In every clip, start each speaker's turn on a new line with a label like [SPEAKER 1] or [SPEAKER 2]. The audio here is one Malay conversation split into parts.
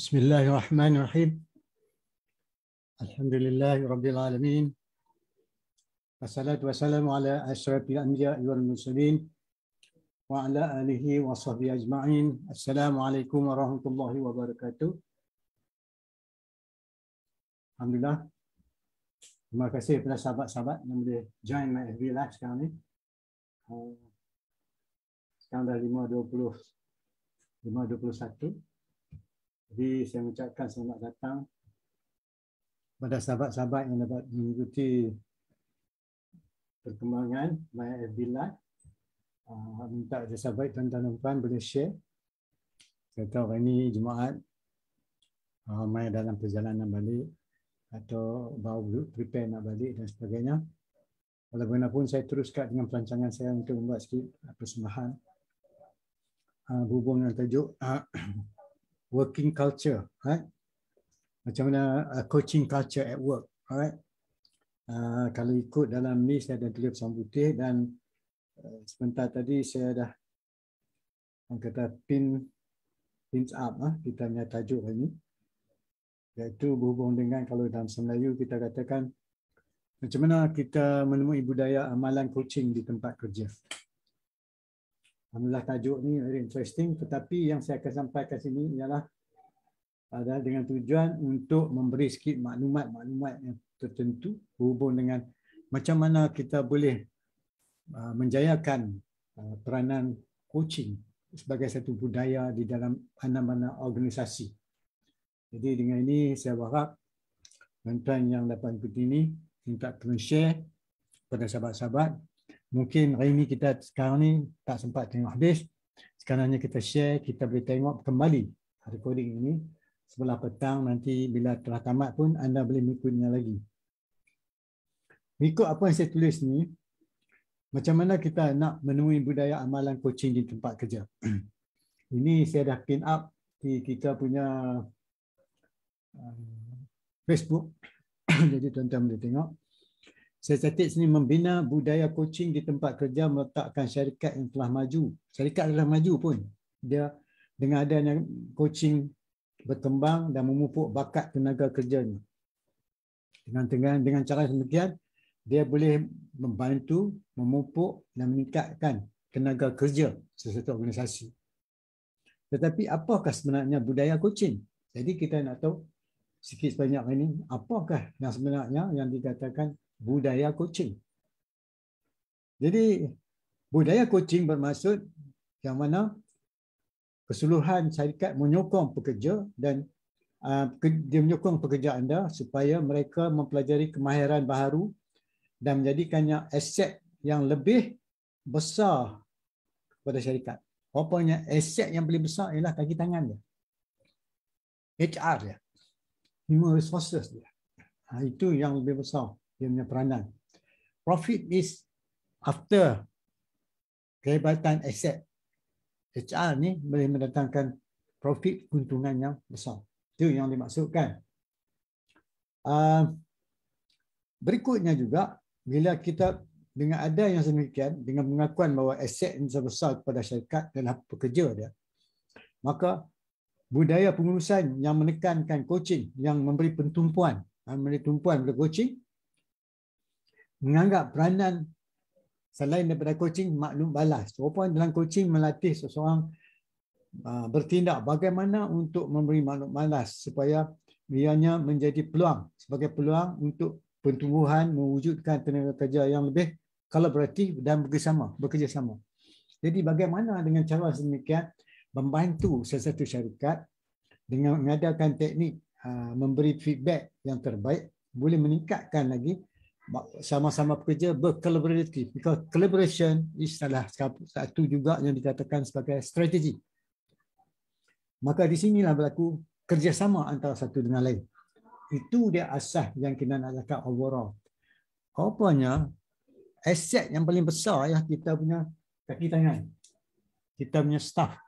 [SPEAKER 1] بسم الله الرحمن الرحيم الحمد لله رب العالمين والصلاة والسلام على أشرف الأنبياء والمرسلين وعلى آله وصحبه أجمعين السلام عليكم ورحمة الله وبركاته Alhamdulillah Terima kasih kepada sahabat-sahabat yang boleh join my FB Live sekarang ni uh, Sekarang dah 5.20 5.21 Jadi saya mengucapkan selamat datang kepada sahabat-sahabat yang dapat mengikuti perkembangan My FB Live. Uh, minta kepada sahabat tuan-tuan boleh share. Saya tahu hari ini Jumaat uh, Maya dalam perjalanan balik atau baru prepare nak balik dan sebagainya. Walau Walaupun saya teruskan dengan perancangan saya untuk membuat sikit persembahan uh, berhubung tajuk uh, working culture, right? Macam mana uh, coaching culture at work, alright? Uh, kalau ikut dalam ni saya ada tulis sambut putih dan uh, sebentar tadi saya dah orang kata pin pins up lah uh, kita punya tajuk hari ni iaitu berhubung dengan kalau dalam Melayu kita katakan macam mana kita menemui budaya amalan coaching di tempat kerja Alhamdulillah tajuk ni very interesting tetapi yang saya akan sampaikan sini ialah ada dengan tujuan untuk memberi sikit maklumat-maklumat yang tertentu berhubung dengan macam mana kita boleh uh, menjayakan uh, peranan coaching sebagai satu budaya di dalam mana-mana organisasi. Jadi dengan ini saya harap tuan-tuan yang dapat ikut ini minta tolong share kepada sahabat-sahabat mungkin hari ini kita sekarang ni tak sempat tengok habis. sekarangnya kita share, kita boleh tengok kembali hari recording ini. Sebelah petang nanti bila telah tamat pun anda boleh mengikutinya lagi. Mengikut apa yang saya tulis ni, macam mana kita nak menemui budaya amalan coaching di tempat kerja. ini saya dah pin up di kita punya uh, Facebook. Jadi tuan-tuan boleh tengok. Saya cantik sini membina budaya coaching di tempat kerja meletakkan syarikat yang telah maju. Syarikat telah maju pun. Dia dengan adanya coaching berkembang dan memupuk bakat tenaga kerjanya. Dengan, dengan, dengan cara demikian, dia boleh membantu, memupuk dan meningkatkan tenaga kerja sesuatu organisasi. Tetapi apakah sebenarnya budaya coaching? Jadi kita nak tahu sikit sebanyak ini, apakah yang sebenarnya yang dikatakan budaya coaching. Jadi budaya coaching bermaksud yang mana keseluruhan syarikat menyokong pekerja dan uh, dia menyokong pekerja anda supaya mereka mempelajari kemahiran baru dan menjadikannya aset yang lebih besar kepada syarikat. Rupanya aset yang paling besar ialah kaki tangan dia. HR dia. Human resources dia. Ha, itu yang lebih besar dia punya peranan. Profit is after kehebatan aset. HR ni boleh mendatangkan profit keuntungan yang besar. Itu yang dimaksudkan. Ah, berikutnya juga, bila kita dengan ada yang sedemikian, dengan mengakuan bahawa aset yang sebesar kepada syarikat dan pekerja dia, maka budaya pengurusan yang menekankan coaching, yang memberi pentumpuan, memberi tumpuan kepada coaching, menganggap peranan selain daripada coaching maklum balas. Dua poin dalam coaching melatih seseorang uh, bertindak bagaimana untuk memberi maklum balas supaya ianya menjadi peluang sebagai peluang untuk pertumbuhan mewujudkan tenaga kerja yang lebih kolaboratif dan bekerjasama, bekerjasama. Jadi bagaimana dengan cara sedemikian membantu sesuatu syarikat dengan mengadakan teknik uh, memberi feedback yang terbaik boleh meningkatkan lagi sama-sama bekerja berkolaborasi because collaboration is salah satu juga yang dikatakan sebagai strategi maka di sinilah berlaku kerjasama antara satu dengan lain itu dia asas yang kita nak cakap overall rupanya aset yang paling besar ialah kita punya kaki tangan kita punya staff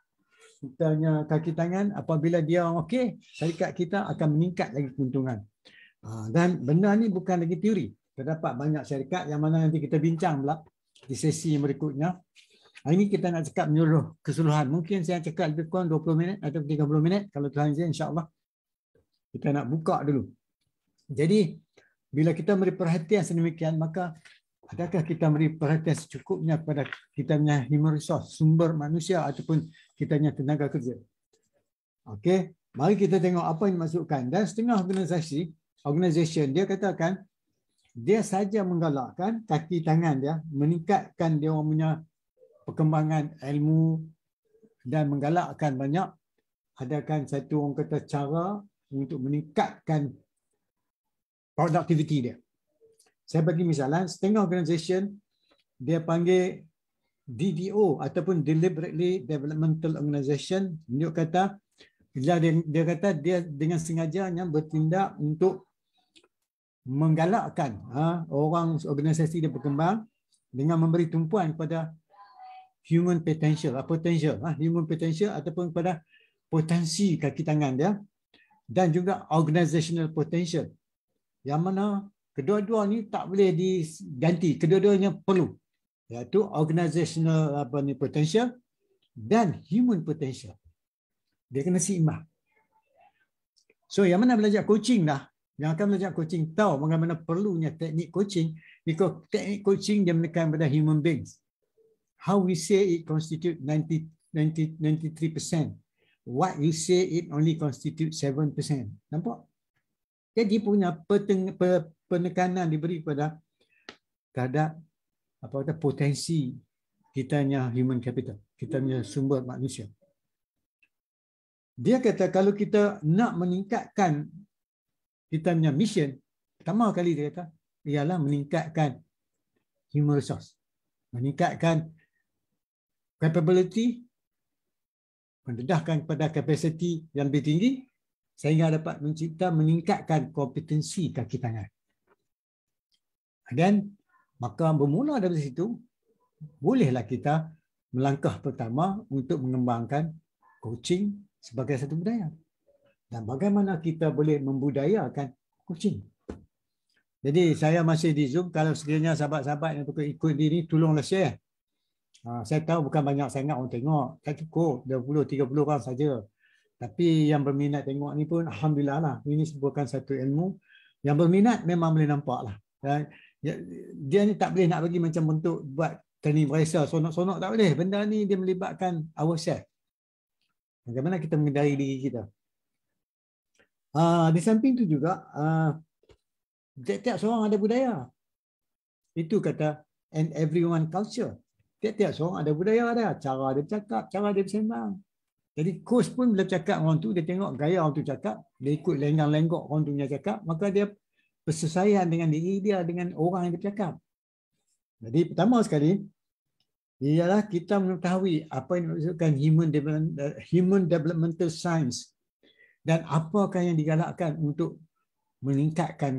[SPEAKER 1] kita punya kaki tangan apabila dia orang okey syarikat kita akan meningkat lagi keuntungan ah, dan benar ni bukan lagi teori terdapat banyak syarikat yang mana nanti kita bincang pula di sesi yang berikutnya. Hari ini kita nak cakap menyuruh keseluruhan. Mungkin saya cakap lebih kurang 20 minit atau 30 minit. Kalau Tuhan izin, insya Allah Kita nak buka dulu. Jadi, bila kita beri perhatian sedemikian, maka adakah kita beri perhatian secukupnya kepada kita punya human resource, sumber manusia ataupun kita punya tenaga kerja. Okey, mari kita tengok apa yang dimaksudkan. Dan setengah organisasi, organisation, dia katakan, dia saja menggalakkan kaki tangan dia meningkatkan dia orang punya perkembangan ilmu dan menggalakkan banyak adakan satu orang kata cara untuk meningkatkan produktiviti dia. Saya bagi misalan eh, setengah organisation dia panggil DDO ataupun deliberately developmental organisation dia kata dia, dia kata dia dengan sengajanya bertindak untuk menggalakkan ha, orang organisasi dia berkembang dengan memberi tumpuan kepada human potential apa ha, potential ha, human potential ataupun kepada potensi kaki tangan dia dan juga organisational potential yang mana kedua-dua ni tak boleh diganti kedua-duanya perlu iaitu organisational apa ni potential dan human potential dia kena seimbang so yang mana belajar coaching dah yang akan belajar coaching tahu bagaimana perlunya teknik coaching because teknik coaching dia menekan pada human beings how we say it constitute 90, 90 93% what you say it only constitute 7% nampak jadi punya peteng, penekanan diberi kepada terhadap apa kata potensi kita punya human capital kita punya sumber manusia dia kata kalau kita nak meningkatkan kita punya mission pertama kali dia kata ialah meningkatkan human resource meningkatkan capability mendedahkan kepada capacity yang lebih tinggi sehingga dapat mencipta meningkatkan kompetensi kaki tangan dan maka bermula dari situ bolehlah kita melangkah pertama untuk mengembangkan coaching sebagai satu budaya dan bagaimana kita boleh membudayakan kucing. Jadi saya masih di Zoom. Kalau sekiranya sahabat-sahabat yang perlu ikut ini, tolonglah share. Ah, saya tahu bukan banyak sangat orang tengok. Tak cukup. 20-30 orang saja. Tapi yang berminat tengok ni pun Alhamdulillah lah. Ini merupakan satu ilmu. Yang berminat memang boleh nampak lah. Ya, ya, dia ni tak boleh nak bagi macam bentuk buat training berasa. Sonok-sonok tak boleh. Benda ni dia melibatkan ourselves. Bagaimana kita mengendari diri kita uh, di samping itu juga uh, seorang ada budaya. Itu kata and everyone culture. tiap seorang ada budaya ada, cara dia bercakap, cara dia bersembang. Jadi coach pun bila cakap orang tu, dia tengok gaya orang tu cakap, dia ikut lenggang-lenggok orang tu punya cakap, maka dia persesuaian dengan diri dia, dengan orang yang dia cakap. Jadi pertama sekali, ialah kita mengetahui apa yang disebutkan human development, human developmental science dan apa apakah yang digalakkan untuk meningkatkan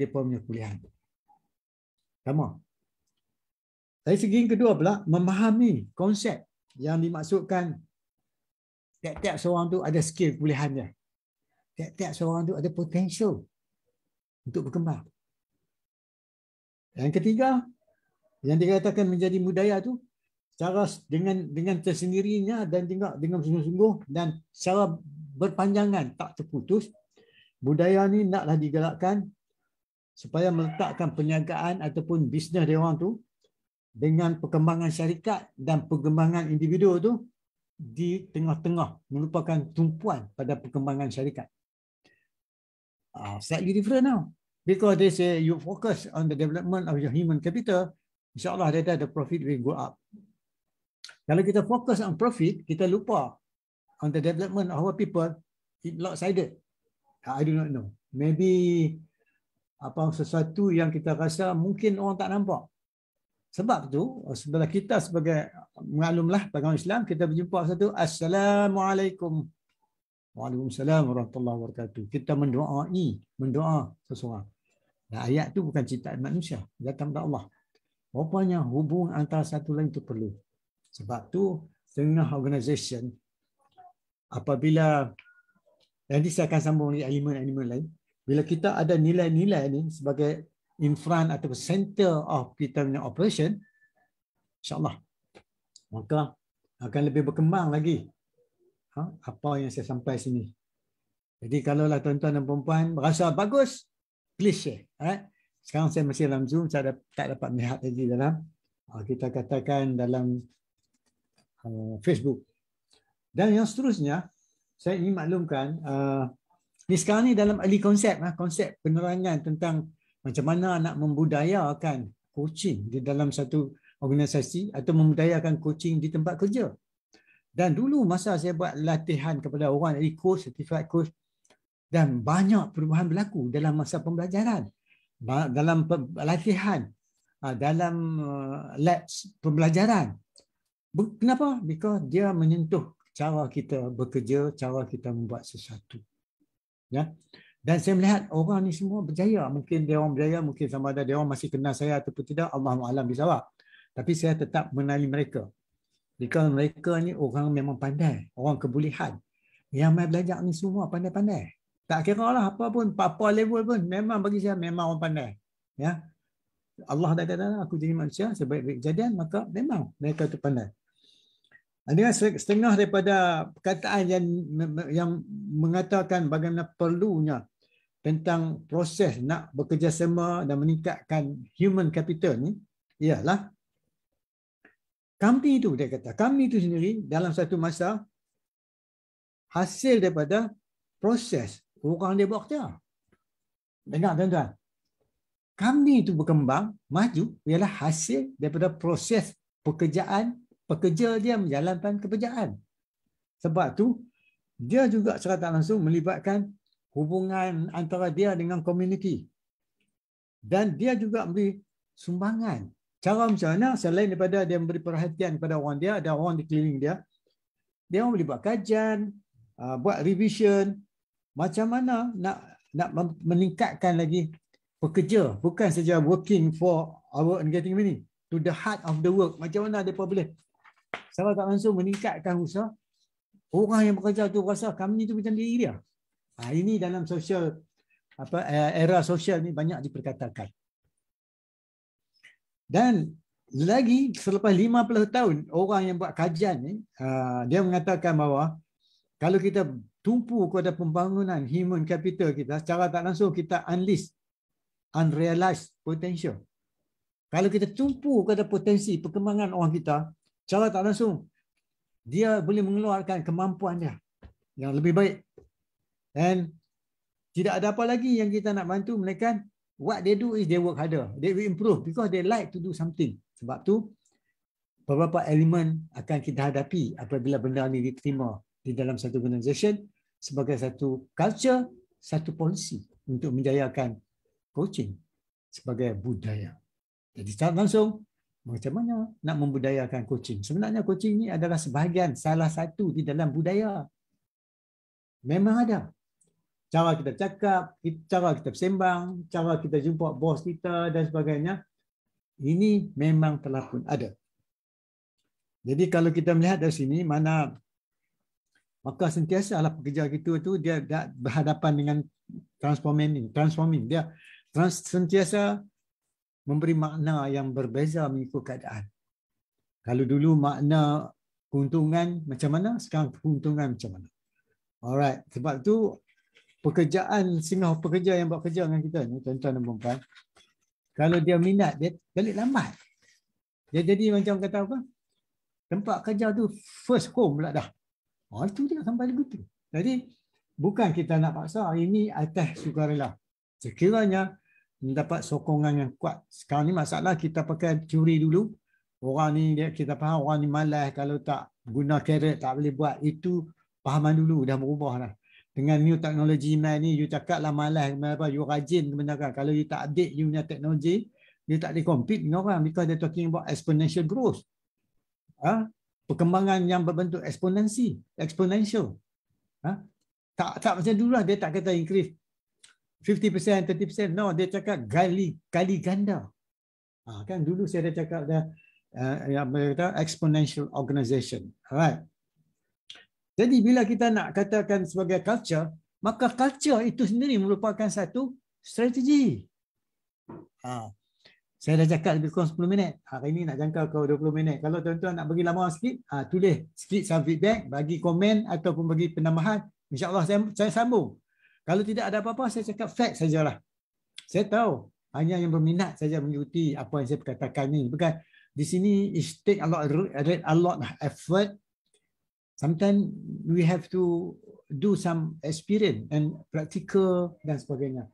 [SPEAKER 1] depa punya pulihan. Sama. Dari segi kedua pula memahami konsep yang dimaksudkan tiap-tiap seorang tu ada skill pilihan dia. Tiap-tiap seorang tu ada potensial untuk berkembang. Yang ketiga yang dikatakan menjadi budaya tu cara dengan dengan tersendirinya dan tinggal dengan sungguh-sungguh dan cara berpanjangan tak terputus budaya ni naklah digalakkan supaya meletakkan perniagaan ataupun bisnes dia orang tu dengan perkembangan syarikat dan perkembangan individu tu di tengah-tengah merupakan tumpuan pada perkembangan syarikat. Ah, slightly different now. Because they say you focus on the development of your human capital, insyaAllah dia ada the profit will go up. Kalau kita fokus on profit, kita lupa on the development of our people it not sided. I do not know. Maybe apa sesuatu yang kita rasa mungkin orang tak nampak. Sebab tu sebelah kita sebagai mengalumlah pegawai Islam kita berjumpa satu assalamualaikum Waalaikumsalam warahmatullahi wabarakatuh. Kita mendoai, mendoa seseorang. Dan ayat tu bukan ciptaan manusia, datang dari Allah. Rupanya hubungan antara satu lain itu perlu. Sebab tu setengah organisation apabila nanti saya akan sambung dengan elemen-elemen lain bila kita ada nilai-nilai ni sebagai in front atau center of kita punya operation insyaallah maka akan lebih berkembang lagi ha? apa yang saya sampai sini jadi kalaulah tuan-tuan dan puan-puan rasa bagus please share eh? sekarang saya masih dalam zoom saya tak dapat melihat lagi dalam ha, kita katakan dalam uh, Facebook dan yang seterusnya, saya ingin maklumkan, uh, ni sekarang ni dalam early konsep uh, ah, konsep penerangan tentang macam mana nak membudayakan coaching di dalam satu organisasi atau membudayakan coaching di tempat kerja. Dan dulu masa saya buat latihan kepada orang dari coach, certified coach, dan banyak perubahan berlaku dalam masa pembelajaran, dalam latihan, ah, dalam uh, labs pembelajaran. Kenapa? Because dia menyentuh cara kita bekerja, cara kita membuat sesuatu. Ya. Dan saya melihat orang ni semua berjaya. Mungkin dia orang berjaya, mungkin sama ada dia orang masih kenal saya ataupun tidak, Allah Allahu a'lam bisawab. Tapi saya tetap menali mereka. Mereka mereka ni orang memang pandai, orang kebolehan, Yang mai belajar ni semua pandai-pandai. Tak kira lah apa pun, apa-apa level pun memang bagi saya memang orang pandai. Ya. Allah dah kata aku jadi manusia sebaik-baik kejadian maka memang mereka tu pandai dengan setengah daripada perkataan yang yang mengatakan bagaimana perlunya tentang proses nak bekerjasama dan meningkatkan human capital ni ialah kami itu dia kata kami itu sendiri dalam satu masa hasil daripada proses orang dia buat kerja dengar tuan-tuan kami itu berkembang maju ialah hasil daripada proses pekerjaan pekerja dia menjalankan kerjaan. Sebab tu dia juga secara tak langsung melibatkan hubungan antara dia dengan komuniti. Dan dia juga memberi sumbangan. Cara macam mana selain daripada dia memberi perhatian kepada orang dia ada orang dikeliling dia, dia boleh buat kajian, ah, buat revision, macam mana nak nak meningkatkan lagi pekerja bukan saja working for our and getting money to the heart of the work macam mana depa boleh Secara tak langsung meningkatkan usaha orang yang bekerja tu rasa kami tu macam diri dia. Ha, ini dalam sosial apa e, era sosial ni banyak diperkatakan. Dan lagi selepas 50 tahun orang yang buat kajian ni ha, dia mengatakan bahawa kalau kita tumpu kepada pembangunan human capital kita secara tak langsung kita unleash unrealized potential. Kalau kita tumpu kepada potensi perkembangan orang kita, cara tak langsung dia boleh mengeluarkan kemampuannya yang lebih baik and tidak ada apa lagi yang kita nak bantu mereka what they do is they work harder they will improve because they like to do something sebab tu beberapa elemen akan kita hadapi apabila benda ini diterima di dalam satu organisasi sebagai satu culture satu polisi untuk menjayakan coaching sebagai budaya jadi secara langsung macam mana nak membudayakan coaching? Sebenarnya coaching ni adalah sebahagian salah satu di dalam budaya. Memang ada. Cara kita cakap, cara kita sembang, cara kita jumpa bos kita dan sebagainya. Ini memang telah pun ada. Jadi kalau kita melihat dari sini mana maka sentiasa alat pekerja itu tu dia berhadapan dengan transforming transforming dia trans, sentiasa memberi makna yang berbeza mengikut keadaan. Kalau dulu makna keuntungan macam mana, sekarang keuntungan macam mana. Alright, sebab tu pekerjaan singa pekerja yang buat kerja dengan kita ni tuan-tuan dan puan kalau dia minat dia balik lambat. Dia jadi macam kata apa? Tempat kerja tu first home pula dah. Oh itu dia lah sampai begitu. Jadi bukan kita nak paksa ah, ini atas sukarela. Sekiranya mendapat sokongan yang kuat. Sekarang ni masalah kita pakai curi dulu. Orang ni dia kita faham orang ni malas kalau tak guna carrot tak boleh buat. Itu pahaman dulu dah berubah lah. Dengan new technology email ni you cakap lah malas apa you rajin ke benda Kalau you tak update you punya technology, dia tak boleh compete dengan orang because they talking about exponential growth. Ah, ha? Perkembangan yang berbentuk eksponensi, exponential. Ha? Tak tak macam dulu lah dia tak kata increase 50%, 30%. No, dia cakap gali, kali ganda. Ha, kan dulu saya dah cakap dah uh, kata exponential organization. Alright. Jadi bila kita nak katakan sebagai culture, maka culture itu sendiri merupakan satu strategi. Ha. Saya dah cakap lebih kurang 10 minit. Hari ini nak jangka ke 20 minit. Kalau tuan-tuan nak bagi lama sikit, ha, tulis sikit some feedback, bagi komen ataupun bagi penambahan. InsyaAllah saya, saya sambung. Kalau tidak ada apa-apa, saya cakap fact sajalah. Saya tahu. Hanya yang berminat saja mengikuti apa yang saya katakan ini. Bukan di sini it take a lot, read a lot of effort. Sometimes we have to do some experience and practical dan sebagainya.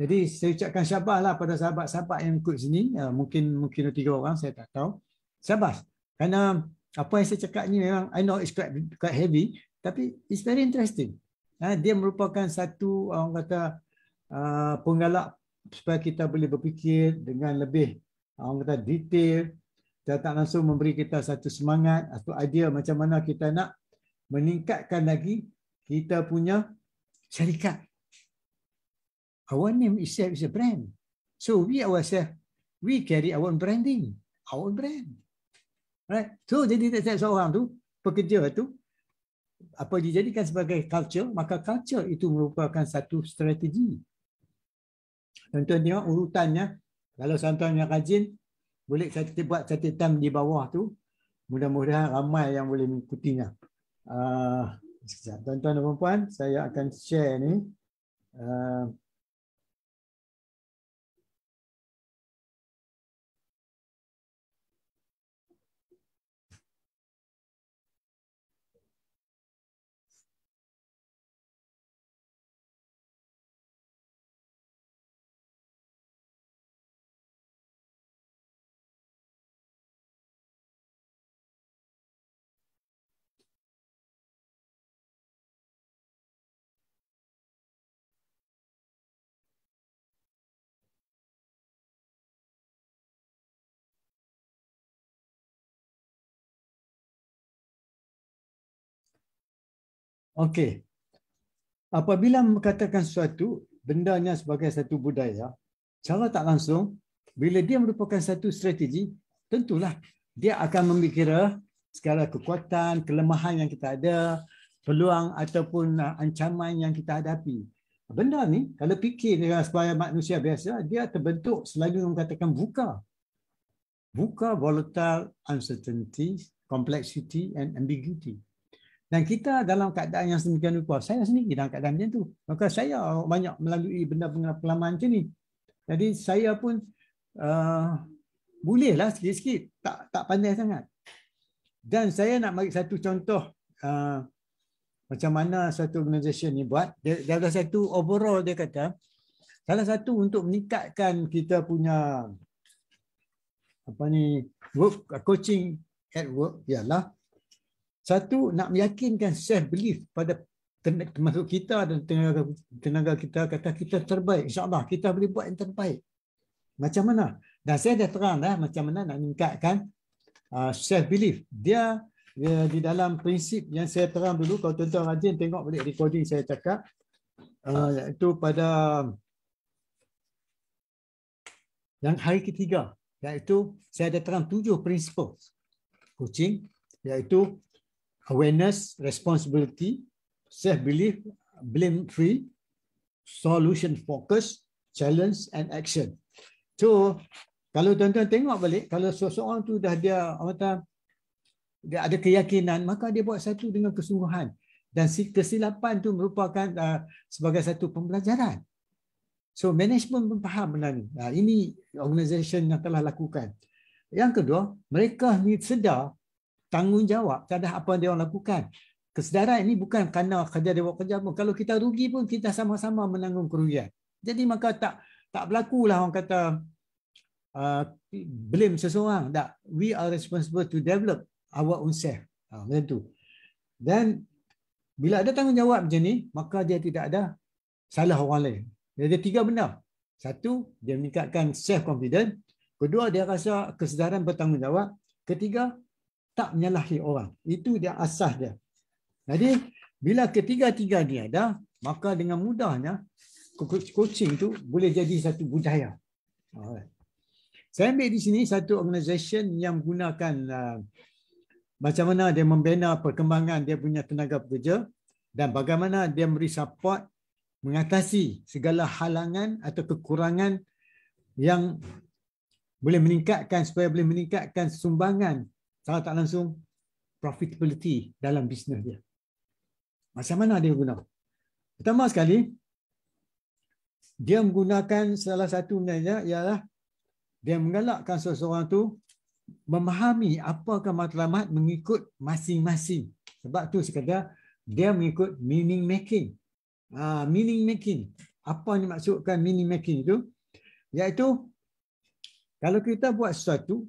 [SPEAKER 1] Jadi saya ucapkan syabaslah pada sahabat-sahabat yang ikut sini. Ya, mungkin mungkin ada tiga orang, saya tak tahu. Syabas. Karena apa yang saya cakap ni memang I know it's quite, quite heavy. Tapi it's very interesting. Ha, dia merupakan satu orang kata uh, penggalak supaya kita boleh berfikir dengan lebih orang kata detail dan tak langsung memberi kita satu semangat atau idea macam mana kita nak meningkatkan lagi kita punya syarikat. Our name itself is a brand. So we ourselves, we carry our own branding, our own brand. Right? So jadi tak seorang tu, pekerja tu, apa dijadikan sebagai culture, maka culture itu merupakan satu strategi. tuan tengok urutannya. Kalau tuan-tuan yang rajin, boleh saya buat catatan di bawah tu. Mudah-mudahan ramai yang boleh mengikutinya. Uh, tuan-tuan dan perempuan, saya akan share ni. Uh, Okey. Apabila mengatakan sesuatu, bendanya sebagai satu budaya, secara tak langsung, bila dia merupakan satu strategi, tentulah dia akan memikir segala kekuatan, kelemahan yang kita ada, peluang ataupun uh, ancaman yang kita hadapi. Benda ni kalau fikir dengan sebagai manusia biasa, dia terbentuk selalu mengatakan buka. Buka, volatile, uncertainty, complexity and ambiguity. Dan kita dalam keadaan yang sedemikian rupa, saya sendiri dalam keadaan macam tu. Maka saya banyak melalui benda pengalaman macam ni. Jadi saya pun uh, eh, bolehlah sikit-sikit, tak tak pandai sangat. Dan saya nak bagi satu contoh uh, macam mana satu organisasi ni buat. Dalam satu overall dia kata, salah satu untuk meningkatkan kita punya apa ni work coaching at work ialah satu nak meyakinkan self belief pada termasuk kita dan tenaga tenaga kita kata kita terbaik insyaallah kita boleh buat yang terbaik macam mana dan saya dah terang dah macam mana nak meningkatkan uh, self belief dia uh, di dalam prinsip yang saya terang dulu kalau tuan-tuan rajin tengok balik recording saya cakap uh, iaitu pada yang hari ketiga iaitu saya ada terang tujuh prinsip coaching iaitu awareness, responsibility, self-belief, blame-free, solution-focused, challenge and action. So, kalau tuan-tuan tengok balik, kalau seseorang tu dah dia, kata, dia ada keyakinan, maka dia buat satu dengan kesungguhan. Dan si kesilapan tu merupakan uh, sebagai satu pembelajaran. So, management pun faham benda ni. Uh, ini organisation yang telah lakukan. Yang kedua, mereka ni sedar tanggungjawab terhadap apa yang dia orang lakukan. Kesedaran ini bukan kerana kerja dia buat kerja pun. Kalau kita rugi pun kita sama-sama menanggung kerugian. Jadi maka tak tak berlaku lah orang kata uh, blame seseorang. Tak. We are responsible to develop our own self. Ha, macam tu. Dan bila ada tanggungjawab macam ni, maka dia tidak ada salah orang lain. Dia ada tiga benda. Satu, dia meningkatkan self-confidence. Kedua, dia rasa kesedaran bertanggungjawab. Ketiga, tak menyalahi orang. Itu dia asas dia. Jadi bila ketiga-tiga ni ada, maka dengan mudahnya coaching tu boleh jadi satu budaya. Saya ambil di sini satu organisasi yang menggunakan uh, macam mana dia membina perkembangan dia punya tenaga pekerja dan bagaimana dia memberi support mengatasi segala halangan atau kekurangan yang boleh meningkatkan supaya boleh meningkatkan sumbangan kalau tak langsung profitability dalam bisnes dia. Macam mana dia guna? Pertama sekali dia menggunakan salah satu nilainya ialah dia menggalakkan seseorang tu memahami apakah matlamat mengikut masing-masing. Sebab tu sekadar dia mengikut meaning making. ha, meaning making. Apa yang dimaksudkan meaning making itu? Iaitu kalau kita buat sesuatu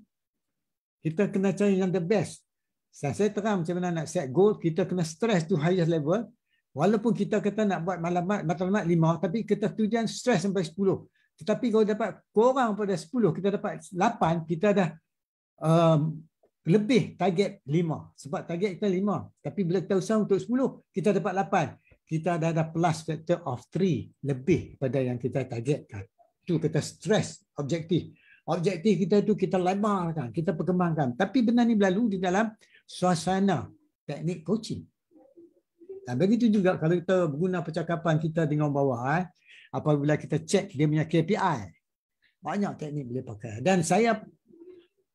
[SPEAKER 1] kita kena cari yang the best. Saya, saya terang macam mana nak set goal, kita kena stress to highest level. Walaupun kita kata nak buat matlamat, matlamat lima, tapi kita tujuan stress sampai sepuluh. Tetapi kalau dapat kurang pada sepuluh, kita dapat lapan. kita dah um, lebih target lima. Sebab target kita lima, Tapi bila kita usah untuk sepuluh. kita dapat lapan. Kita dah ada plus factor of three lebih pada yang kita targetkan. Itu kita stress objektif objektif kita itu kita lebarkan, kita perkembangkan. Tapi benda ini berlalu di dalam suasana teknik coaching. Dan begitu juga kalau kita guna percakapan kita dengan bawah, eh, apabila kita cek dia punya KPI, banyak teknik boleh pakai. Dan saya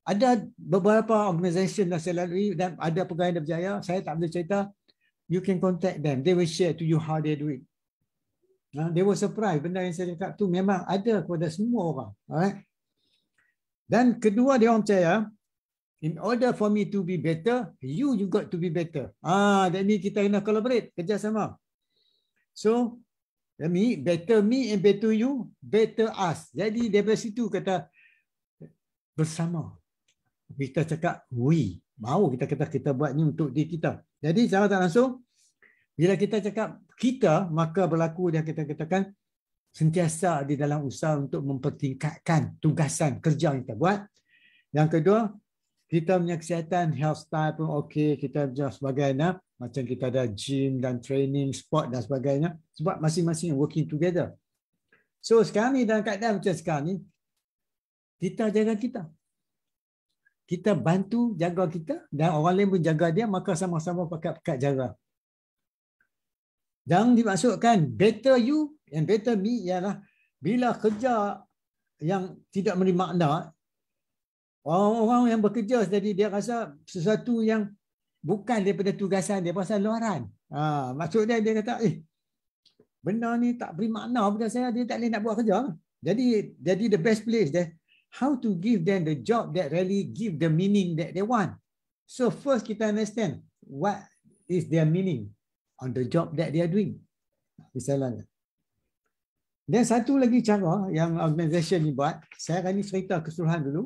[SPEAKER 1] ada beberapa organisasi yang saya lalui dan ada pegawai yang berjaya, saya tak boleh cerita, you can contact them. They will share to you how they do it. Nah, ha, they were surprised. Benda yang saya cakap tu memang ada kepada semua orang. Alright? Dan kedua dia orang percaya in order for me to be better you you got to be better. Ah that means kita kena collaborate kerjasama. So that me better me and better you better us. Jadi daripada situ kata bersama. Kita cakap we. Mau kita kata kita buat ni untuk diri kita. Jadi secara tak langsung bila kita cakap kita maka berlaku dia kita katakan sentiasa di dalam usaha untuk mempertingkatkan tugasan kerja yang kita buat. Yang kedua, kita punya kesihatan, health style pun okey, kita macam sebagainya. Macam kita ada gym dan training, sport dan sebagainya. Sebab masing-masing working together. So sekarang ni dalam keadaan macam sekarang ni, kita jaga kita. Kita bantu jaga kita dan orang lain pun jaga dia, maka sama-sama pakat-pakat jaga. Dan dimaksudkan, better you, yang better be ialah bila kerja yang tidak memberi makna, orang-orang yang bekerja jadi dia rasa sesuatu yang bukan daripada tugasan dia pasal luaran. Ha, maksudnya dia kata, eh, benda ni tak beri makna pada saya, dia tak boleh nak buat kerja. Jadi, jadi the best place dia, how to give them the job that really give the meaning that they want. So first kita understand what is their meaning on the job that they are doing. Misalnya. Dan satu lagi cara yang organisasi ni buat, saya akan cerita keseluruhan dulu.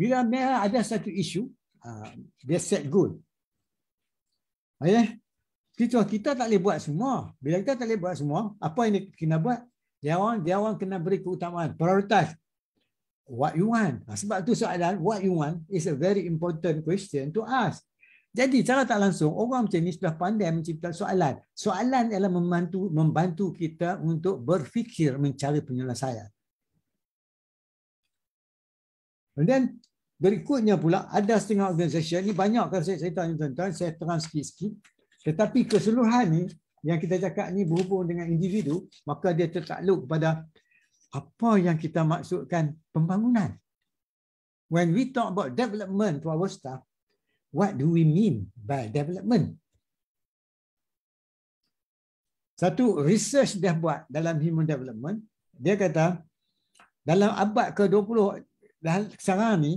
[SPEAKER 1] Bila mereka ada satu isu, ah, dia set goal. Ayah, kita kita tak boleh buat semua. Bila kita tak boleh buat semua, apa yang kita buat? Dia orang, dia orang kena beri keutamaan, prioritize what you want. Ah, sebab tu soalan what you want is a very important question to ask. Jadi cara tak langsung orang macam ni sudah pandai mencipta soalan. Soalan ialah membantu membantu kita untuk berfikir mencari penyelesaian. Kemudian berikutnya pula ada setengah organisasi ni banyak kan saya cerita ni tuan-tuan, saya terang sikit-sikit. Tetapi keseluruhan ni yang kita cakap ni berhubung dengan individu, maka dia tertakluk kepada apa yang kita maksudkan pembangunan. When we talk about development to our staff, what do we mean by development? Satu research dia buat dalam human development, dia kata dalam abad ke-20 dan sekarang ni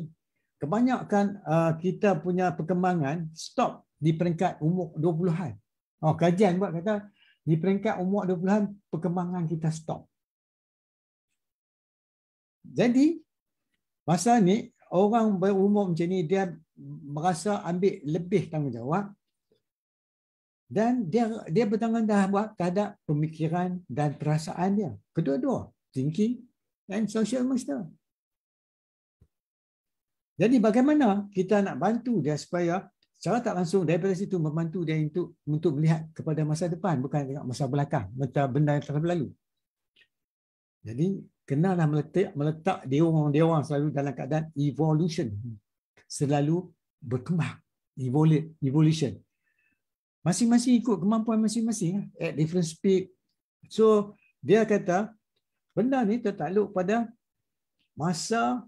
[SPEAKER 1] kebanyakan uh, kita punya perkembangan stop di peringkat umur 20-an. Oh, kajian buat kata di peringkat umur 20-an perkembangan kita stop. Jadi masa ni orang berumur macam ni dia merasa ambil lebih tanggungjawab dan dia dia bertanggungjawab terhadap pemikiran dan perasaan dia kedua-dua thinking and social master jadi bagaimana kita nak bantu dia supaya cara tak langsung daripada situ membantu dia untuk untuk melihat kepada masa depan bukan tengok masa belakang benda benda yang telah berlalu jadi kenalah meletak meletak dia orang orang selalu dalam keadaan evolution selalu berkembang evolution masing-masing ikut kemampuan masing-masing lah, at different speed so dia kata benda ni tertakluk pada masa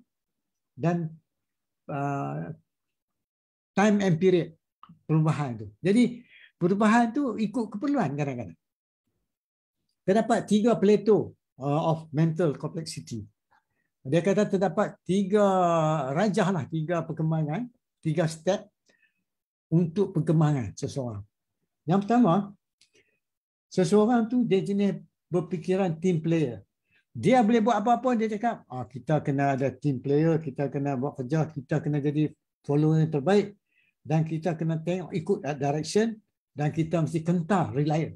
[SPEAKER 1] dan uh, time and period perubahan tu jadi perubahan tu ikut keperluan kadang-kadang terdapat tiga plateau uh, of mental complexity dia kata terdapat tiga rajah lah, tiga perkembangan, tiga step untuk perkembangan seseorang. Yang pertama, seseorang tu dia jenis berfikiran team player. Dia boleh buat apa-apa, dia cakap, ah, kita kena ada team player, kita kena buat kerja, kita kena jadi follower yang terbaik dan kita kena tengok ikut direction dan kita mesti kental reliant.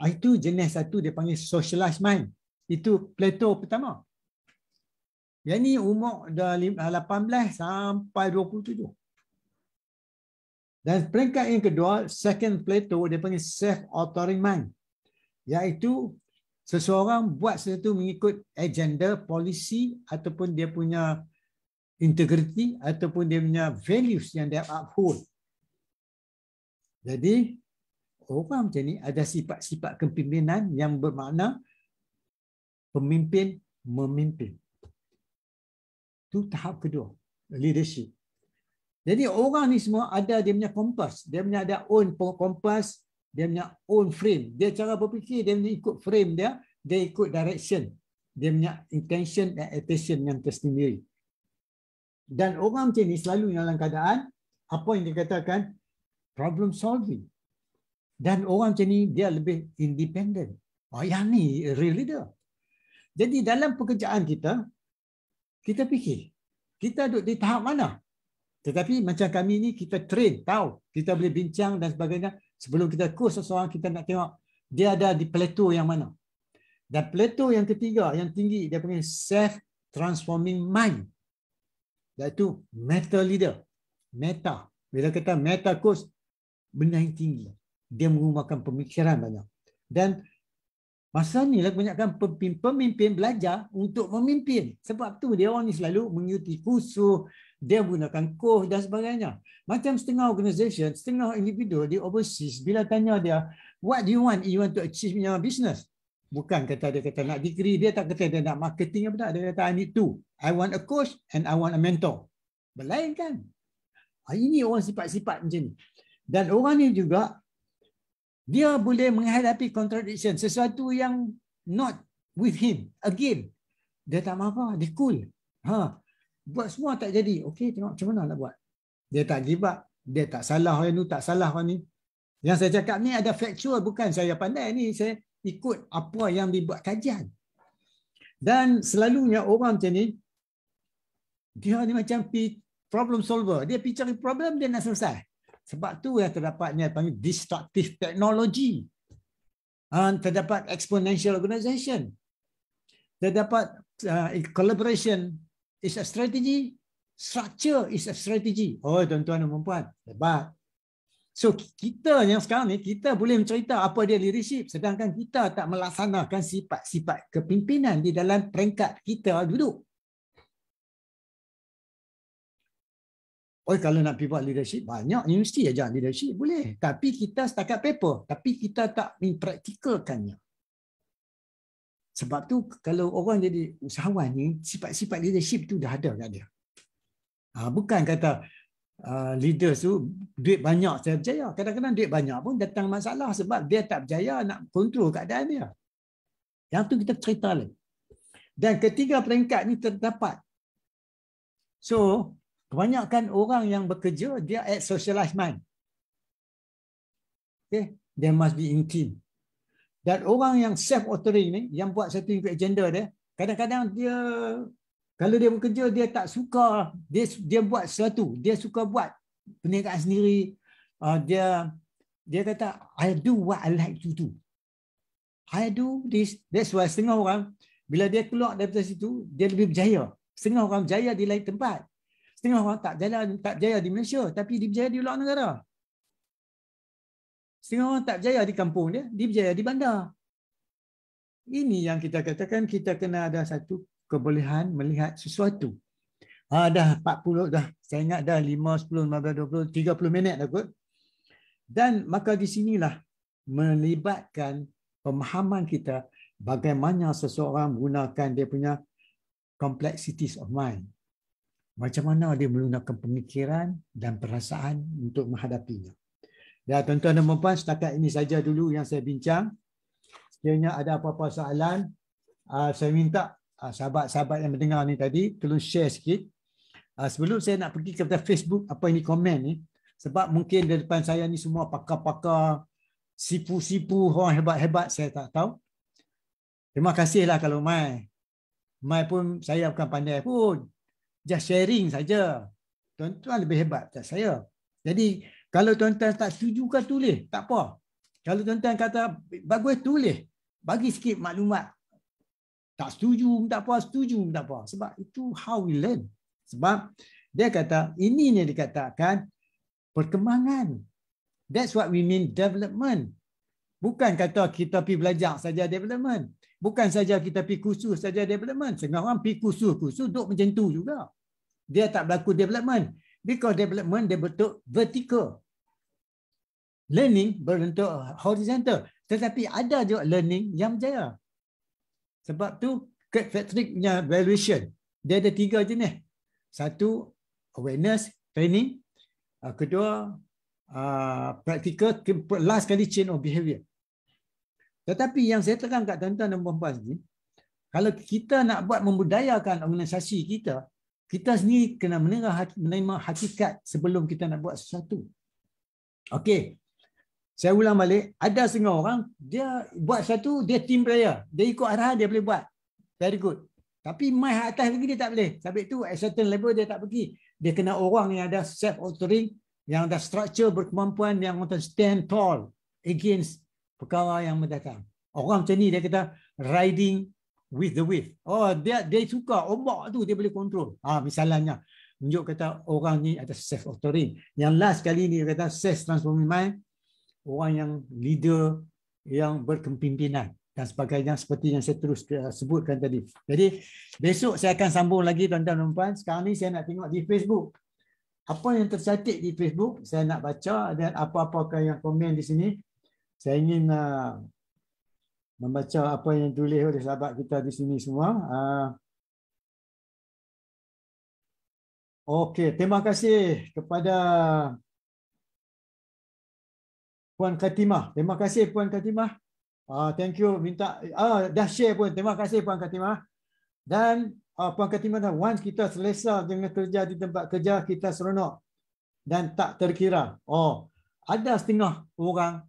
[SPEAKER 1] Ah, itu jenis satu dia panggil socialized mind. Itu Plato pertama. Yang ni umur dah 18 sampai 27. Dan peringkat yang kedua, second Plato, dia panggil self-authoring mind. yaitu seseorang buat sesuatu mengikut agenda, polisi ataupun dia punya integriti ataupun dia punya values yang dia uphold. Jadi orang macam ni ada sifat-sifat kepimpinan yang bermakna pemimpin memimpin. Tu tahap kedua, leadership. Jadi orang ni semua ada dia punya kompas, dia punya ada own kompas, dia punya own frame, dia cara berfikir, dia punya ikut frame dia, dia ikut direction, dia punya intention dan attention yang tersendiri. Dan orang macam ni selalu dalam keadaan apa yang dikatakan problem solving. Dan orang macam ni dia lebih independent. Oh yang ni real leader. Jadi dalam pekerjaan kita, kita fikir kita duduk di tahap mana tetapi macam kami ni kita train tahu kita boleh bincang dan sebagainya sebelum kita kurs seseorang kita nak tengok dia ada di plateau yang mana dan plateau yang ketiga yang tinggi dia panggil self transforming mind iaitu meta leader meta bila kata meta coach benda yang tinggi dia mengumumkan pemikiran banyak dan Masa ni lah kebanyakan pemimpin pemimpin belajar untuk memimpin. Sebab tu dia orang ni selalu mengikuti kursus, dia gunakan kos dan sebagainya. Macam setengah organisasi setengah individu di overseas, bila tanya dia, what do you want you want to achieve in your business? Bukan kata dia kata nak degree, dia tak kata dia nak marketing apa tak. Dia kata I need to. I want a coach and I want a mentor. Berlain kan? Ah, ini orang sifat-sifat macam ni. Dan orang ni juga dia boleh menghadapi contradiction sesuatu yang not with him again dia tak apa dia cool ha buat semua tak jadi okey tengok macam mana nak buat dia tak gibak dia tak salah orang tu tak salah orang ni yang saya cakap ni ada factual bukan saya pandai ni saya ikut apa yang dibuat kajian dan selalunya orang macam ni dia ni macam problem solver dia pergi cari problem dia nak selesai sebab tu yang terdapatnya panggil destructive technology. Ha, terdapat exponential organization. Terdapat uh, collaboration is a strategy. Structure is a strategy. Oh tuan-tuan dan perempuan, hebat. So kita yang sekarang ni, kita boleh cerita apa dia leadership. Sedangkan kita tak melaksanakan sifat-sifat kepimpinan di dalam peringkat kita duduk. Oh kalau nak pergi leadership, banyak universiti ajar leadership. Boleh. Tapi kita setakat paper. Tapi kita tak mempraktikalkannya. Sebab tu kalau orang jadi usahawan ni, sifat-sifat leadership tu dah ada kat dia. Ha, bukan kata uh, leader tu duit banyak saya berjaya. Kadang-kadang duit banyak pun datang masalah sebab dia tak berjaya nak kontrol keadaan dia. Yang tu kita cerita lagi. Dan ketiga peringkat ni terdapat. So, Kebanyakan orang yang bekerja dia at socialized mind. Okay, they must be in team. Dan orang yang self authoring ni yang buat satu ikut agenda dia, kadang-kadang dia kalau dia bekerja dia tak suka dia dia buat sesuatu, dia suka buat peningkatan sendiri uh, dia dia kata I do what I like to do. I do this. That's why setengah orang bila dia keluar daripada situ dia lebih berjaya. Setengah orang berjaya di lain tempat. Setengah orang tak jaya, tak jaya di Malaysia tapi dia berjaya di luar negara. Setengah orang tak berjaya di kampung dia, dia berjaya di bandar. Ini yang kita katakan kita kena ada satu kebolehan melihat sesuatu. Ha, dah 40 dah. Saya ingat dah 5, 10, 15, 20, 30 minit dah kot. Dan maka di sinilah melibatkan pemahaman kita bagaimana seseorang gunakan dia punya complexities of mind macam mana dia menggunakan pemikiran dan perasaan untuk menghadapinya. Ya, tuan-tuan dan puan setakat ini saja dulu yang saya bincang. Sekiranya ada apa-apa soalan, ah, saya minta ah, sahabat-sahabat yang mendengar ni tadi tolong share sikit. Ah, sebelum saya nak pergi kepada Facebook, apa ini komen ni? Sebab mungkin di depan saya ni semua pakar-pakar, sipu-sipu, orang hebat-hebat, saya tak tahu. Terima kasihlah kalau Mai. Mai pun saya bukan pandai pun just sharing saja. Tuan-tuan lebih hebat daripada saya. Jadi kalau tuan-tuan tak setuju kan tulis, tak apa. Kalau tuan-tuan kata bagus tulis, bagi sikit maklumat. Tak setuju, tak apa, setuju, tak apa. Sebab itu how we learn. Sebab dia kata ini yang dikatakan perkembangan. That's what we mean development. Bukan kata kita pergi belajar saja development. Bukan saja kita pergi kursus saja development. Sengah orang pergi kursus-kursus duduk macam tu juga dia tak berlaku development because development dia bentuk vertical learning berbentuk horizontal tetapi ada juga learning yang berjaya sebab tu kategorinya valuation dia ada tiga jenis satu awareness training ah, kedua ah, practical last kali chain of behavior tetapi yang saya terangkan kat tuan-tuan dan puan-puan kalau kita nak buat membudayakan organisasi kita kita sendiri kena menerima, menerima hakikat sebelum kita nak buat sesuatu. Okey. Saya ulang balik, ada setengah orang dia buat satu dia team player, dia ikut arahan dia boleh buat. Very good. Tapi mai atas lagi dia tak boleh. Sampai tu at certain level dia tak pergi. Dia kena orang yang ada self authoring, yang ada structure berkemampuan yang untuk stand tall against perkara yang mendatang. Orang macam ni dia kata riding with the wave. Oh, dia dia suka ombak tu dia boleh kontrol. Ah, ha, misalnya tunjuk kata orang ni ada self authoring. Yang last kali ni kata self transforming mind orang yang leader yang berkepimpinan dan sebagainya seperti yang saya terus eh, sebutkan tadi. Jadi besok saya akan sambung lagi tuan-tuan dan puan. Sekarang ni saya nak tengok di Facebook. Apa yang tercatat di Facebook saya nak baca dan apa-apa yang komen di sini. Saya ingin uh, membaca apa yang tulis oleh sahabat kita di sini semua. Ah. Okey, terima kasih kepada Puan Katimah. Terima kasih Puan Katimah. Uh, ah, thank you minta ah uh, dah share pun. Terima kasih Puan Katimah. Dan uh, Puan Katimah dah once kita selesai dengan kerja di tempat kerja kita seronok dan tak terkira. Oh, ada setengah orang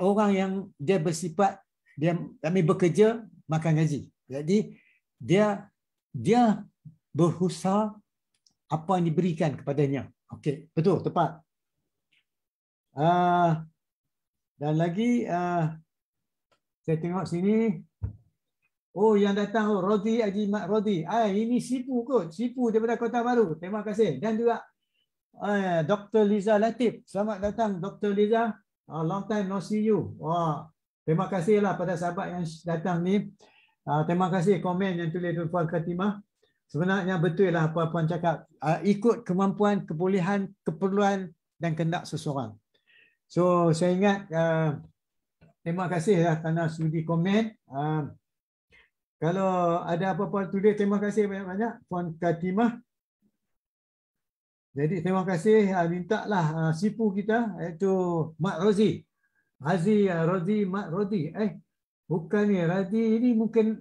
[SPEAKER 1] orang yang dia bersifat dia kami bekerja makan gaji. Jadi dia dia berusaha apa yang diberikan kepadanya. Okey, betul, tepat. Uh, dan lagi uh, saya tengok sini Oh yang datang oh, Rodi Haji Mat Rodi. Ah ini sipu kot. Sipu daripada Kota Baru. Terima kasih. Dan juga uh, ah, Dr. Liza Latif. Selamat datang Dr. Liza. Uh, long time no see you. Wah, Terima kasihlah pada sahabat yang datang ni. Ah, terima kasih komen yang tulis tu Puan Khatimah. Sebenarnya betul lah apa Puan cakap. Ah, ikut kemampuan, kebolehan, keperluan dan kendak seseorang. So saya ingat ah, terima kasih kasihlah kerana sudi komen. Kalau ada apa-apa tulis, terima kasih banyak-banyak Puan Khatimah. Jadi terima kasih. Minta lah sipu kita iaitu Mak Rozi. Razi Hazi eh, Rodi Rodi eh bukan ni Rodi ini mungkin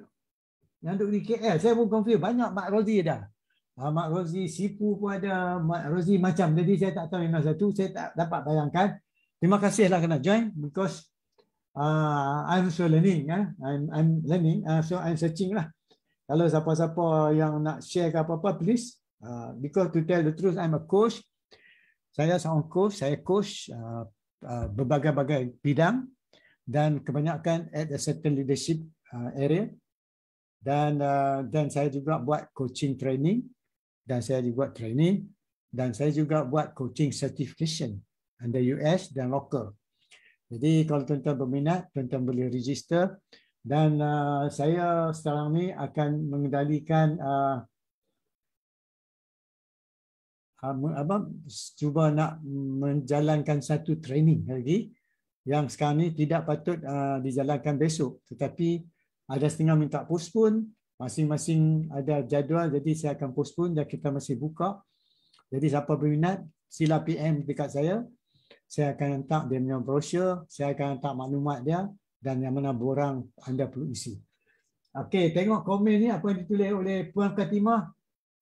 [SPEAKER 1] yang duduk di KL saya pun confuse banyak Mak Rodi dah. Ah Mak Rodi Sipu pun ada Mak Rodi macam jadi saya tak tahu memang satu saya tak dapat bayangkan. Terima kasih lah kena join because uh, I'm so learning eh. I'm I'm learning uh, so I'm searching lah. Kalau siapa-siapa yang nak share ke apa-apa please uh, because to tell the truth I'm a coach. Saya seorang coach, saya coach uh, Uh, berbagai-bagai bidang dan kebanyakan at a certain leadership uh, area dan uh, dan saya juga buat coaching training dan saya juga buat training dan saya juga buat coaching certification under US dan local. Jadi kalau tuan-tuan berminat, tuan-tuan boleh register dan saya sekarang ni akan mengendalikan apa cuba nak menjalankan satu training lagi yang sekarang ni tidak patut uh, dijalankan besok tetapi ada setengah minta postpone masing-masing ada jadual jadi saya akan postpone dan kita masih buka jadi siapa berminat sila PM dekat saya saya akan hantar dia punya brosur saya akan hantar maklumat dia dan yang mana borang anda perlu isi Okey, tengok komen ni apa yang ditulis oleh Puan Katimah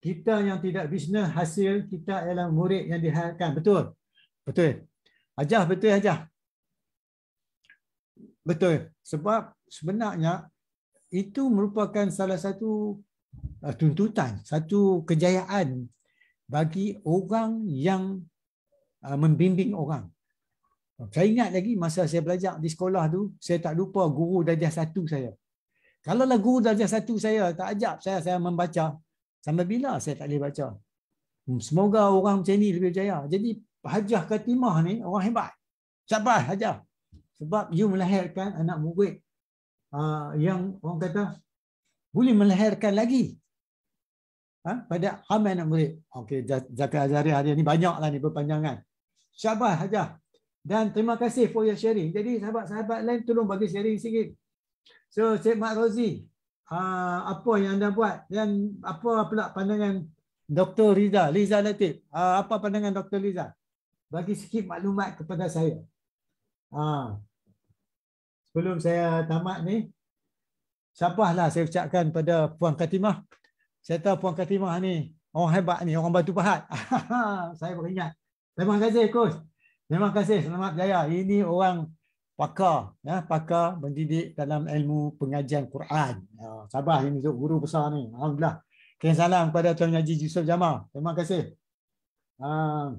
[SPEAKER 1] kita yang tidak bisnes hasil kita ialah murid yang diharapkan betul betul aja betul aja betul sebab sebenarnya itu merupakan salah satu uh, tuntutan satu kejayaan bagi orang yang uh, membimbing orang saya ingat lagi masa saya belajar di sekolah tu saya tak lupa guru darjah satu saya kalau lagu darjah satu saya tak ajak saya saya membaca Sampai bila saya tak boleh baca? Hmm, semoga orang macam ni lebih berjaya. Jadi Hajah Katimah ni orang hebat. Sabar Hajah. Sebab dia melahirkan anak murid ah, yang orang kata boleh melahirkan lagi. Ha? Pada ramai anak murid. Okey, Zakat Azari hari ni banyaklah ni berpanjangan. Sabar Hajah. Dan terima kasih for your sharing. Jadi sahabat-sahabat lain tolong bagi sharing sikit. So, Syed Mak Rozi, Ah, apa yang anda buat dan apa pula pandangan Dr. Riza, Liza Latif. Uh, apa pandangan Dr. Liza? Bagi sikit maklumat kepada saya. Uh, sebelum saya tamat ni, sabahlah saya ucapkan pada Puan Katimah. Saya tahu Puan Katimah ni orang hebat ni, orang batu pahat. saya beringat. Terima kasih, Coach. Terima kasih. Selamat jaya. Ini orang pakar ya pakar mendidik dalam ilmu pengajian Quran. Ya, Sabah ini tu guru besar ni. Alhamdulillah. Okay, salam kepada Tuan Haji Yusof Jamal. Terima kasih. Ha,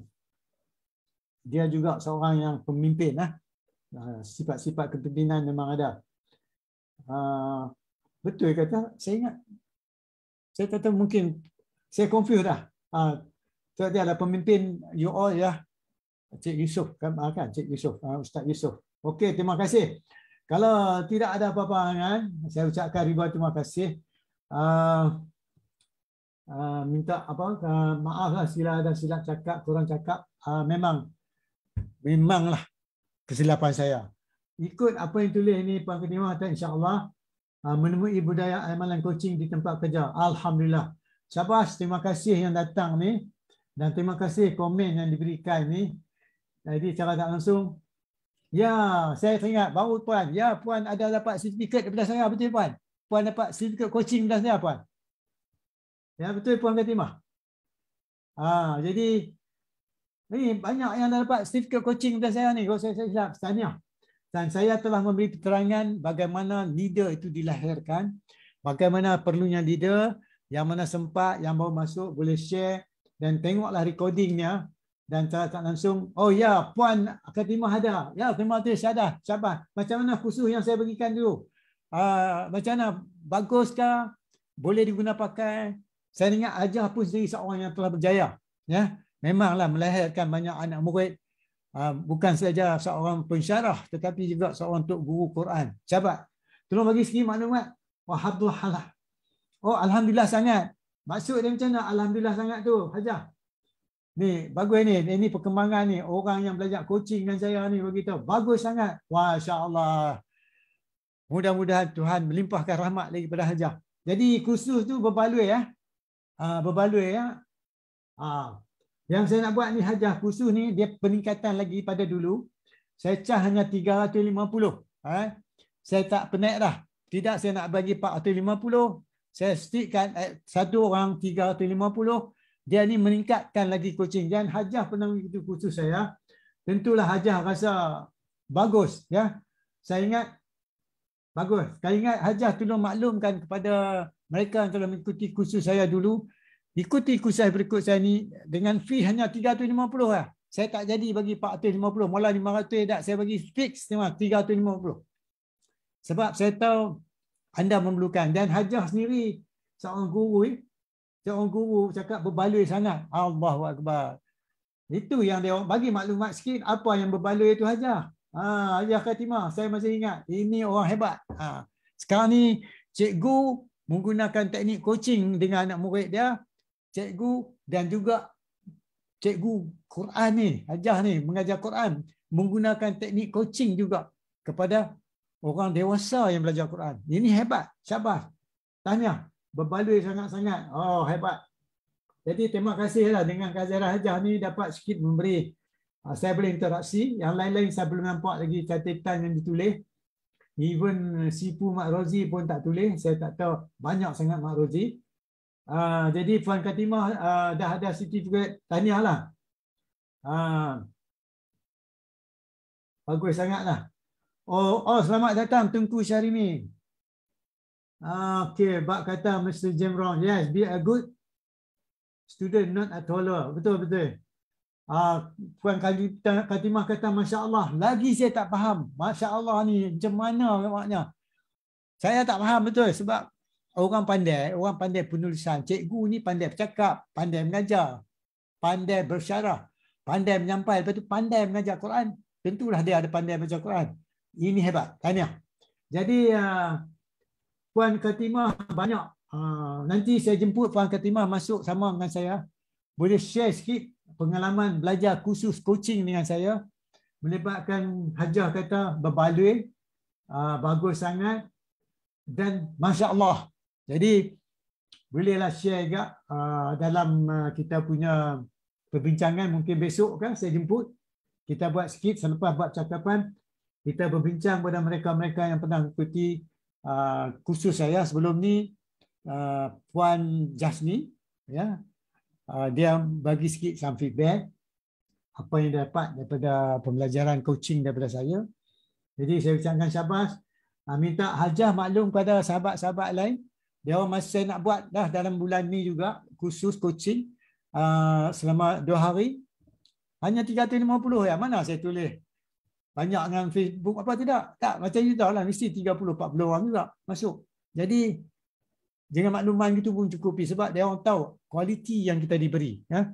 [SPEAKER 1] dia juga seorang yang pemimpin ah. sifat-sifat kepimpinan memang ada. Ha, betul kata saya ingat saya kata mungkin saya confuse dah. Ah dia ada pemimpin you all ya. Cik Yusof kan, kan Cik Yusof, Ustaz Yusof. Okey, terima kasih. Kalau tidak ada apa-apa kan, saya ucapkan ribuan terima kasih. Uh, uh, minta apa? Uh, ah, maaflah sila ada sila cakap, kurang cakap. Uh, memang memanglah kesilapan saya. Ikut apa yang tulis ni Puan Ketimah dan insyaAllah uh, menemui budaya amalan coaching di tempat kerja. Alhamdulillah. Siapa? terima kasih yang datang ni. Dan terima kasih komen yang diberikan ni. Jadi cara tak langsung, Ya, saya teringat baru puan. Ya, puan ada dapat sertifikat daripada saya betul puan. Puan dapat sertifikat coaching daripada saya puan. Ya, betul puan Fatimah. Ha, ah, jadi ni banyak yang dah dapat sertifikat coaching daripada saya ni. Kalau saya saya silap, tanya. Dan saya telah memberi keterangan bagaimana leader itu dilahirkan, bagaimana perlunya leader, yang mana sempat, yang baru masuk boleh share dan tengoklah recordingnya dan cara tak langsung oh ya puan Fatima ada ya terima kasih syadah syabas macam mana khusus yang saya berikan dulu uh, macam mana bagus ke boleh diguna pakai saya ingat ajar pun sendiri seorang yang telah berjaya ya memanglah melahirkan banyak anak murid uh, bukan saja seorang pensyarah tetapi juga seorang untuk guru Quran syabas Tolong bagi segi maklumat wah Abdul Halah oh alhamdulillah sangat maksud dia macam mana alhamdulillah sangat tu hajah Ni bagus ni, ini perkembangan ni. Orang yang belajar coaching dengan saya ni bagi tahu bagus sangat. Masya Allah. Mudah-mudahan Tuhan melimpahkan rahmat lagi pada Hajar. Jadi kursus tu berbaloi ya. Ah, berbaloi ya. Ah, yang saya nak buat ni Hajar kursus ni dia peningkatan lagi pada dulu. Saya cah hanya 350. Ha? Saya tak penat dah. Tidak saya nak bagi 450. Saya stickkan eh, satu orang 350 dia ni meningkatkan lagi coaching dan Hajah pernah begitu kursus saya ya. tentulah Hajah rasa bagus ya saya ingat bagus saya ingat Hajah tu tolong maklumkan kepada mereka yang telah mengikuti kursus saya dulu ikuti kursus berikut saya ni dengan fee hanya 350 lah ya. saya tak jadi bagi 450 mula 500 dah saya bagi fix cuma 350 sebab saya tahu anda memerlukan dan Hajah sendiri seorang guru ni ya, eh, seorang guru cakap berbaloi sangat. Allahu akbar. Itu yang dia bagi maklumat sikit apa yang berbaloi itu aja. Ha Hajah Fatimah, saya masih ingat. Ini orang hebat. Ha. Sekarang ni cikgu menggunakan teknik coaching dengan anak murid dia, cikgu dan juga cikgu Quran ni, Hajah ni mengajar Quran menggunakan teknik coaching juga kepada orang dewasa yang belajar Quran. Ini hebat. Syabas. Tahniah berbaloi sangat-sangat. Oh, hebat. Jadi terima kasihlah dengan Kak Zahra Hajah ni dapat sikit memberi ah, saya boleh interaksi. Yang lain-lain saya belum nampak lagi catatan yang ditulis. Even eh, Sipu Mak Rozi pun tak tulis. Saya tak tahu banyak sangat Mak Rozi. Uh, jadi Puan Katimah uh, dah ada sertifikat tahniahlah. Uh, bagus sangat lah. Oh, oh selamat datang Tengku Syarimi. Ah, okay, Bak kata Mr. Jim Rong. Yes, be a good student, not a toller. Betul, betul. Ah, Puan Katimah kata, Masya Allah, lagi saya tak faham. Masya Allah ni, macam mana maknanya? Saya tak faham, betul. Sebab orang pandai, orang pandai penulisan. Cikgu ni pandai bercakap, pandai mengajar, pandai bersyarah, pandai menyampai. Lepas tu pandai mengajar Quran. Tentulah dia ada pandai mengajar Quran. Ini hebat. Tahniah. Jadi, uh, Puan Katimah banyak. Ha, nanti saya jemput Puan Katimah masuk sama dengan saya. Boleh share sikit pengalaman belajar khusus coaching dengan saya. Melibatkan hajah kata berbaloi. Ha, bagus sangat. Dan Masya Allah. Jadi bolehlah share juga ha, dalam ha, kita punya perbincangan mungkin besok kan saya jemput. Kita buat sikit selepas buat cakapan. Kita berbincang pada mereka-mereka yang pernah ikuti Ah, khusus saya sebelum ni ah, puan Jasni ya ah, dia bagi sikit some feedback apa yang dia dapat daripada pembelajaran coaching daripada saya jadi saya ucapkan syabas minta hajah maklum kepada sahabat-sahabat lain dia masih nak buat dah dalam bulan ni juga khusus coaching selama dua hari hanya 350 ya mana saya tulis banyak dengan Facebook apa tidak? Tak, macam you tahu lah mesti 30 40 orang juga masuk. Jadi dengan makluman itu pun cukupi sebab dia orang tahu kualiti yang kita diberi, ya.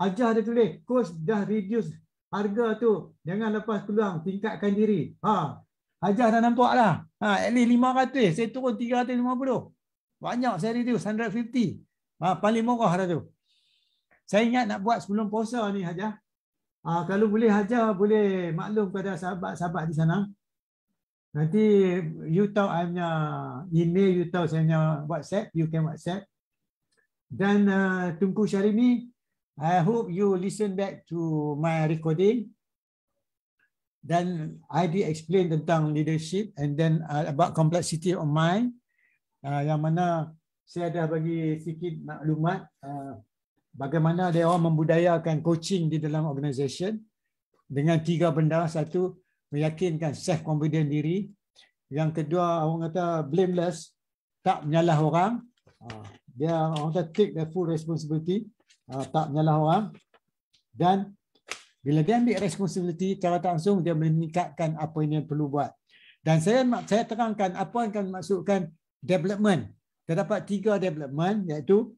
[SPEAKER 1] Ajah dia tulis, coach dah reduce harga tu, jangan lepas peluang, tingkatkan diri. Ha. Ajah dah nampak lah. Ha, at least 500, saya turun 350. Banyak saya reduce 150. Ha, paling murah dah tu. Saya ingat nak buat sebelum puasa ni aja. Uh, kalau boleh hajar, boleh maklum kepada sahabat-sahabat di sana. Nanti you tahu saya punya email, you tahu saya punya WhatsApp, you can WhatsApp. Dan uh, Tunku Syarimi, I hope you listen back to my recording. Dan I did explain tentang leadership and then uh, about complexity of mind. Uh, yang mana saya dah bagi sikit maklumat. Uh, bagaimana dia orang membudayakan coaching di dalam organisasi dengan tiga benda satu meyakinkan self confident diri yang kedua orang kata blameless tak menyalah orang ah, dia orang kata take the full responsibility ah, tak menyalah orang dan bila dia ambil responsibility cara langsung dia meningkatkan apa yang dia perlu buat dan saya saya terangkan apa yang akan masukkan development terdapat tiga development iaitu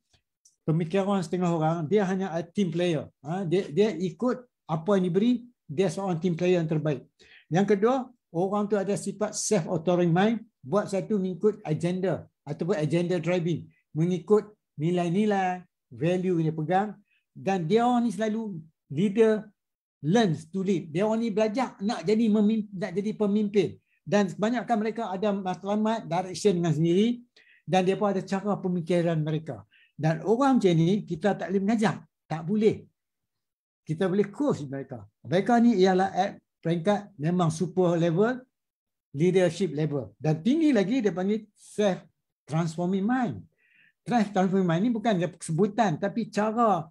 [SPEAKER 1] pemikiran setengah orang dia hanya a team player ha, dia dia ikut apa yang diberi dia seorang team player yang terbaik yang kedua orang tu ada sifat self authoring mind buat satu mengikut agenda ataupun agenda driving mengikut nilai-nilai value yang dia pegang dan dia orang ni selalu leader learns to lead dia orang ni belajar nak jadi memimpin, nak jadi pemimpin dan kebanyakan mereka ada matlamat direction dengan sendiri dan dia pun ada cara pemikiran mereka. Dan orang macam ni kita tak boleh mengajar. Tak boleh. Kita boleh kurs mereka. Mereka ni ialah at peringkat memang super level, leadership level. Dan tinggi lagi dia panggil self-transforming mind. Self-transforming mind ni bukan sebutan tapi cara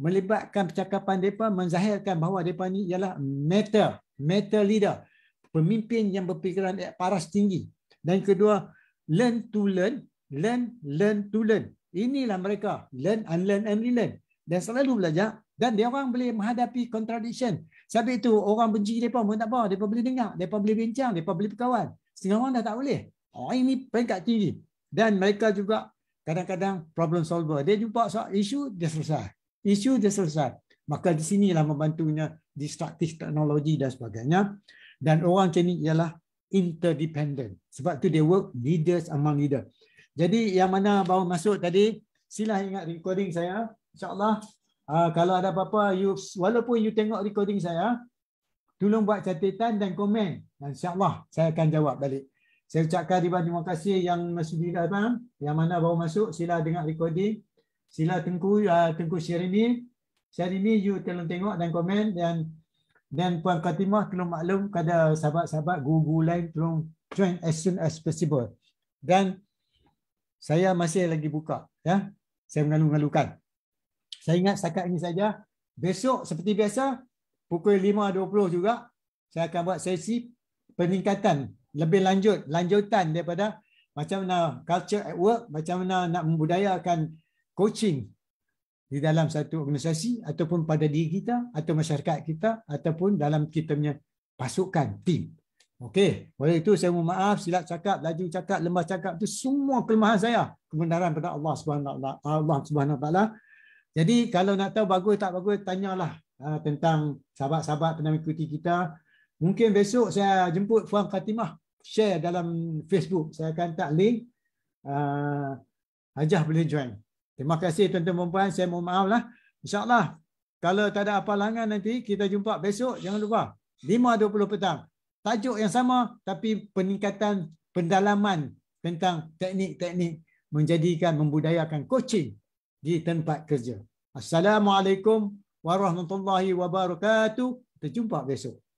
[SPEAKER 1] melibatkan percakapan mereka menzahirkan bahawa mereka ni ialah meta, meta leader. Pemimpin yang berpikiran paras tinggi. Dan kedua, learn to learn, learn, learn to learn. Inilah mereka. Learn, unlearn and relearn. Dan selalu belajar. Dan dia orang boleh menghadapi contradiction. Sebab itu orang benci dia pun tak apa. Mereka boleh dengar. Mereka boleh bincang. Mereka boleh berkawan. Setengah orang dah tak boleh. oh ini peringkat tinggi. Dan mereka juga kadang-kadang problem solver. Dia jumpa soal isu, dia selesai. Isu, dia selesai. Maka di sini lah membantunya destructive teknologi dan sebagainya. Dan orang macam ini ialah interdependent. Sebab tu dia work leaders among leaders. Jadi yang mana baru masuk tadi, sila ingat recording saya. InsyaAllah uh, kalau ada apa-apa, walaupun you tengok recording saya, tolong buat catatan dan komen. InsyaAllah saya akan jawab balik. Saya ucapkan ribuan terima kasih yang masih di dalam. Yang mana baru masuk, sila dengar recording. Sila tengku uh, ah, tengku Share ini you tolong tengok dan komen. Dan dan Puan Khatimah tolong maklum kepada sahabat-sahabat guru-guru lain tolong join as soon as possible. Dan saya masih lagi buka ya saya mengalu-alukan saya ingat setakat ini saja besok seperti biasa pukul 5.20 juga saya akan buat sesi peningkatan lebih lanjut lanjutan daripada macam mana culture at work macam mana nak membudayakan coaching di dalam satu organisasi ataupun pada diri kita atau masyarakat kita ataupun dalam kita punya pasukan team Okey, oleh itu saya mohon maaf silap cakap, laju cakap, lemah cakap itu semua kelemahan saya. Kebenaran pada Allah Subhanahu Allah Subhanahu taala. Jadi kalau nak tahu bagus tak bagus tanyalah uh, tentang sahabat-sahabat pernah mengikuti kita. Mungkin besok saya jemput Puan Khatimah share dalam Facebook. Saya akan tak link. Uh, ah, Ajah boleh join. Terima kasih tuan-tuan dan puan, saya mohon maaf lah. Insya-Allah kalau tak ada apa halangan nanti kita jumpa besok jangan lupa 5.20 petang tajuk yang sama tapi peningkatan pendalaman tentang teknik-teknik menjadikan membudayakan coaching di tempat kerja. Assalamualaikum warahmatullahi wabarakatuh. Kita jumpa besok.